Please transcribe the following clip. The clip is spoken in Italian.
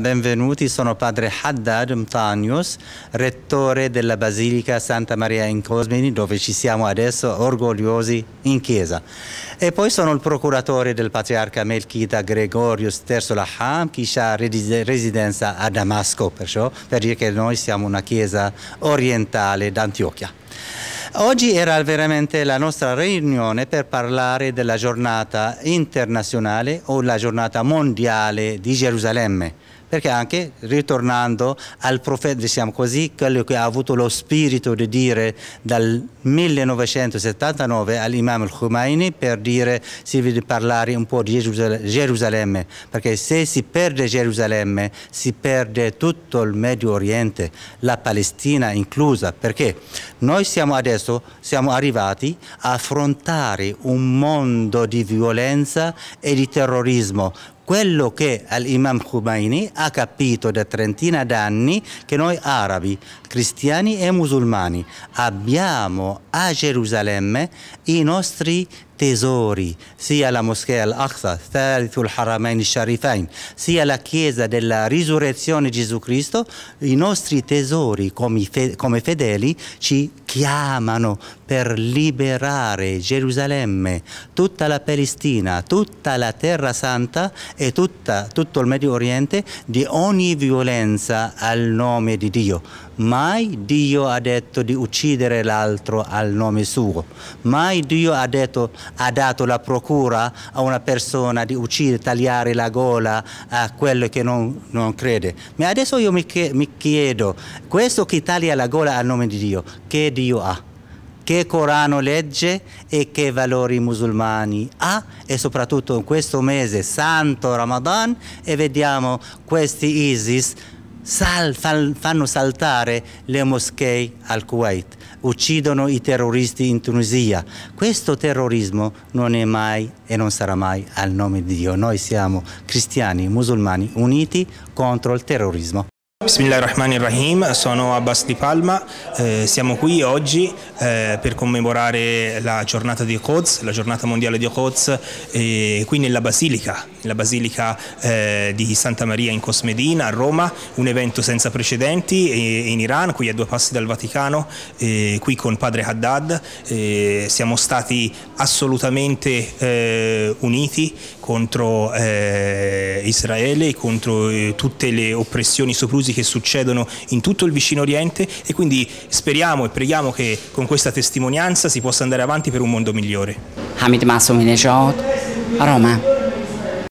Benvenuti, sono padre Haddad Mtanius, rettore della Basilica Santa Maria in Cosmini, dove ci siamo adesso orgogliosi in chiesa. E poi sono il procuratore del patriarca Melchita Gregorius III che ha residenza a Damasco, perciò per dire che noi siamo una chiesa orientale d'Antiochia. Oggi era veramente la nostra riunione per parlare della giornata internazionale o la giornata mondiale di Gerusalemme perché anche ritornando al profeta, diciamo così, quello che ha avuto lo spirito di dire dal 1979 all'imam al-Khomeini per dire si deve parlare un po' di Gerusalemme, perché se si perde Gerusalemme si perde tutto il Medio Oriente, la Palestina inclusa, perché noi siamo adesso siamo arrivati a affrontare un mondo di violenza e di terrorismo quello che l'imam Khomeini ha capito da trentina d'anni che noi arabi, cristiani e musulmani abbiamo a Gerusalemme i nostri tesori sia la moschea Al-Aqsa, Tharithul Haramain al Sharifain, sia la chiesa della risurrezione di Gesù Cristo, i nostri tesori come fedeli ci chiamano per liberare Gerusalemme, tutta la Palestina, tutta la Terra Santa e tutta, tutto il Medio Oriente di ogni violenza al nome di Dio. Mai Dio ha detto di uccidere l'altro al nome suo, mai Dio ha detto ha dato la procura a una persona di uccidere, tagliare la gola a quello che non, non crede. Ma adesso io mi, chiedo, questo che taglia la gola a nome di Dio, che Dio ha? Che Corano legge e che valori musulmani ha e soprattutto in questo mese santo Ramadan e vediamo questi ISIS sal, fanno saltare le moschee al Kuwait uccidono i terroristi in Tunisia. Questo terrorismo non è mai e non sarà mai al nome di Dio. Noi siamo cristiani musulmani uniti contro il terrorismo. Bismillahirrahmanirrahim, sono Abbas Di Palma, eh, siamo qui oggi eh, per commemorare la giornata di Qods, la giornata mondiale di Qods, eh, qui nella Basilica, nella Basilica eh, di Santa Maria in Cosmedina a Roma, un evento senza precedenti in Iran, qui a due passi dal Vaticano, qui con padre Haddad, siamo stati assolutamente eh, uniti contro eh, Israele, contro tutte le oppressioni soprusi che che succedono in tutto il vicino Oriente e quindi speriamo e preghiamo che con questa testimonianza si possa andare avanti per un mondo migliore. Hamid Massominejad, Roma.